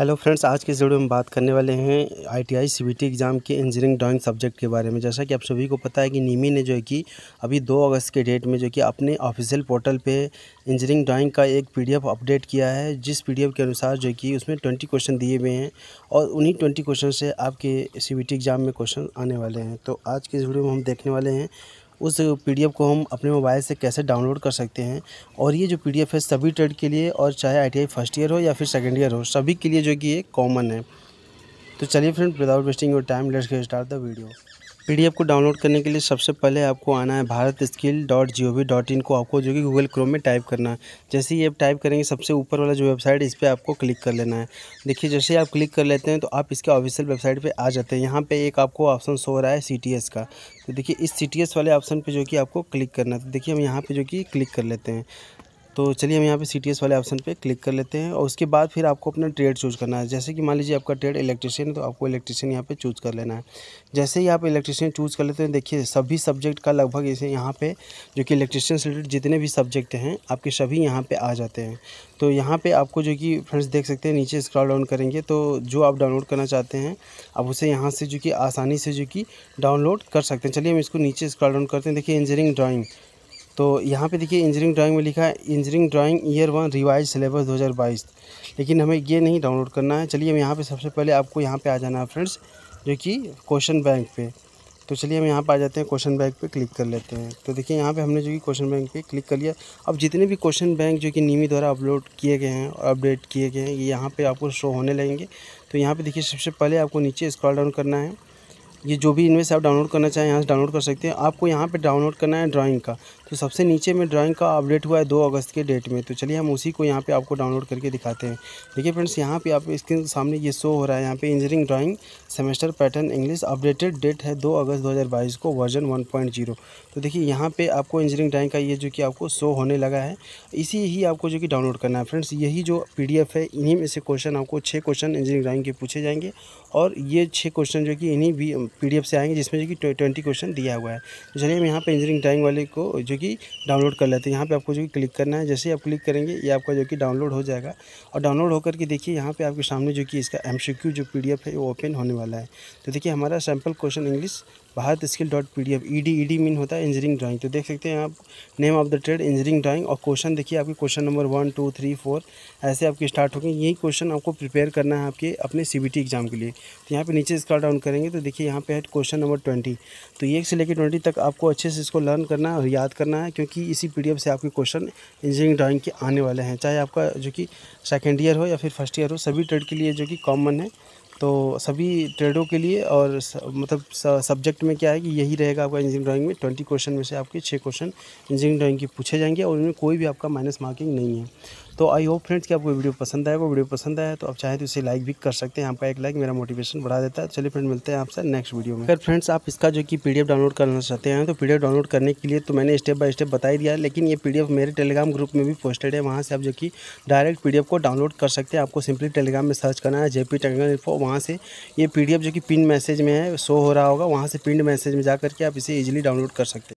hello friends आज के इस वीडियो में बात करने वाले हैं आईटीआई सीबीटी एग्ज़ाम के इंजीनियरिंग ड्राइंग सब्जेक्ट के बारे में जैसा कि आप सभी को पता है कि नीमी ने जो है कि अभी 2 अगस्त के डेट में जो कि अपने ऑफिशियल पोर्टल पे इंजीनियरिंग ड्राइंग का एक पीडीएफ अपडेट किया है जिस पीडीएफ के अनुसार जो कि उसमें ट्वेंटी क्वेश्चन दिए हुए हैं और उन्हीं ट्वेंटी क्वेश्चन से आपके सी एग्ज़ाम में क्वेश्चन आने वाले हैं तो आज के इस वीडियो में हम देखने वाले हैं उस पी को हम अपने मोबाइल से कैसे डाउनलोड कर सकते हैं और ये जो पी है सभी ट्रेड के लिए और चाहे आई फर्स्ट ईयर हो या फिर सेकेंड ईयर हो सभी के लिए जो कि ये कॉमन है तो चलिए friend without wasting your time let's start the video PDF को डाउनलोड करने के लिए सबसे पहले आपको आना है Bharat skill dot G O V dot in को आपको जो कि गूगल क्रोम में टाइप करना है जैसे ही आप टाइप करेंगे सबसे ऊपर वाला जो वेबसाइट है इस पर आपको क्लिक कर लेना है देखिए जैसे आप क्लिक कर लेते हैं तो आप इसके ऑफिशियल वेबसाइट पर आ जाते हैं यहाँ पर एक आपको ऑप्शन शो रहा है सी टी एस का तो देखिए इस सी टी एस वाले ऑप्शन पर जो कि आपको क्लिक करना है तो देखिए हम यहाँ पर जो कि क्लिक कर लेते हैं तो चलिए हम यहाँ पे सी वाले ऑप्शन पे क्लिक कर लेते हैं और उसके बाद फिर आपको अपना ट्रेड चूज़ करना है जैसे कि मान लीजिए आपका ट्रेड इलेक्ट्रिशियन है तो आपको इलेक्ट्रिशियन यहाँ पे चूज़ कर लेना है जैसे ही आप इलेक्ट्रिशियन चूज़ कर लेते हैं देखिए सभी सब्जेक्ट का लगभग इसे यहाँ पे जो कि इलेक्ट्रिशियन से रिलेटेड जितने भी सब्जेक्ट हैं आपके सभी यहाँ पर आ जाते हैं तो यहाँ पर आपको जो कि फ्रेंड्स देख सकते हैं नीचे स्क्रॉल डाउन करेंगे तो जो आप डाउनलोड करना चाहते हैं आप उसे यहाँ से जो कि आसानी से जो कि डाउनलोड कर सकते हैं चलिए हम इसको नीचे स्क्रॉल डाउन करते हैं देखिए इंजीनियरिंग ड्राइंग तो यहाँ पे देखिए इंजीनियरिंग ड्राइंग में लिखा है engineering drawing year one revise syllabus 2022 लेकिन हमें ये नहीं डाउनलोड करना है चलिए हम यहाँ पे सबसे पहले आपको यहाँ पे आ जाना है फ्रेंड्स जो कि क्वेश्चन बैंक पे तो चलिए हम यहाँ पर आ जाते हैं क्वेश्चन बैंक पे क्लिक कर लेते हैं तो देखिए यहाँ पर हमने जो कि क्वेश्चन बैंक पर क्लिक कर लिया अब जितने भी क्वेश्चन बैंक जो कि नीमी द्वारा अपलोड किए गए हैं और अपडेट किए गए हैं ये यहाँ पर आपको शो होने लगेंगे तो यहाँ पर देखिए सबसे पहले आपको नीचे स्क्रॉल डाउन करना है ये जो भी इनमें से आप डाउनलोड करना चाहें यहाँ से डाउनलोड कर सकते हैं आपको यहाँ पे डाउनलोड करना है ड्राइंग का तो सबसे नीचे में ड्राइंग का अपडेट हुआ है दो अगस्त के डेट में तो चलिए हम उसी को यहाँ पे आपको डाउनलोड करके दिखाते हैं देखिए फ्रेंड्स यहाँ पे आप स्क्रीन सामने ये शो हो रहा है यहाँ पे engineering drawing semester pattern English updated date है दो अगस्त दो को वर्जन वन तो देखिए यहाँ पर आपको इंजीनियरिंग ड्राइंग का ये जो कि आपको शो होने लगा है इसी ही आपको जो कि डाउनलोड करना है फ्रेंड्स यही जो पी है इन्हीं में से क्वेश्चन आपको छः क्वेश्चन इंजीनियरिंग ड्राइंग के पूछे जाएंगे और ये छः क्वेश्चन जो कि इन्हीं भी पीडीएफ से आएंगे जिसमें जो कि ट्वेंटी क्वेश्चन दिया हुआ है तो चलिए हम यहाँ पर इंजीनियरिंग ड्राइंग वाले को जो कि डाउनलोड कर लेते हैं यहाँ पर आपको जो कि क्लिक करना है जैसे ही आप क्लिक करेंगे ये आपका जो कि डाउनलोड हो जाएगा और डाउनलोड होकर के देखिए यहाँ पर आपके सामने जो कि इसका एम जो पी है वो ओपन होने वाला है तो देखिए हमारा sample question English Bharat skill dot P D F E D E D mean होता है इंजीनियरिंग ड्राइंग तो देख सकते हैं आप name of the trade engineering drawing और क्वेश्चन देखिए आपके question number one two three four ऐसे आपके स्टार्ट होंगे यही क्वेश्चन आपको प्रिपेयर करना है आपके अपने सी बी टी एग्जाम के लिए तो यहाँ पर नीचे स्क्रॉल डाउन करेंगे तो देखिए यहाँ पे है क्वेश्चन नंबर ट्वेंटी तो एक से लेकर ट्वेंटी तक आपको अच्छे से इसको लर्न करना है और याद करना है क्योंकि इसी पी डी एफ से आपके क्वेश्चन इंजीनियरिंग ड्राइंग के आने वाले हैं चाहे आपका जो कि सेकेंड ईयर हो या फिर फर्स्ट ईयर हो सभी ट्रेड के लिए जो कि कॉमन है तो सभी ट्रेडों के लिए और मतलब सब्जेक्ट में क्या है कि यही रहेगा आपका इंजीनियरिंग ड्राइंग में ट्वेंटी क्वेश्चन में से आपके छः क्वेश्चन इंजीनियरिंग ड्राइंग के पूछे जाएंगे और उनमें कोई भी आपका माइनस मार्किंग नहीं है तो आई होप फ्रेंड्स कि आपको वीडियो पसंद आए वो वीडियो पसंद आया तो आप चाहे तो इसे लाइक भी कर सकते हैं आपका एक लाइक मेरा मोटिवेशन बढ़ा देता है तो चलिए फ्रेंड मिलते हैं आपसे नेक्स्ट वीडियो में अगर फ्रेंड्स आप इसका जो कि पी डाउनलोड करना चाहते हैं तो पी डाउनलोड करने के लिए तो मैंने स्टेप बाय स्टेप बता दिया लेकिन ये पी मेरे टेलीग्राम ग्रुप में भी पोस्टेड है वहाँ से आप जो कि डायरेक्ट पी को डाउनलोड कर सकते हैं आपको सिंपली टेलीग्राम में सर्च करना है जे पी टेक्निकल इन्फो वहाँ से ये पी जो कि पिन मैसेज में है शो हो रहा होगा वहाँ से पिन मैसेज में जा करके आप इसे ईजिली डाउनलोड कर सकते हैं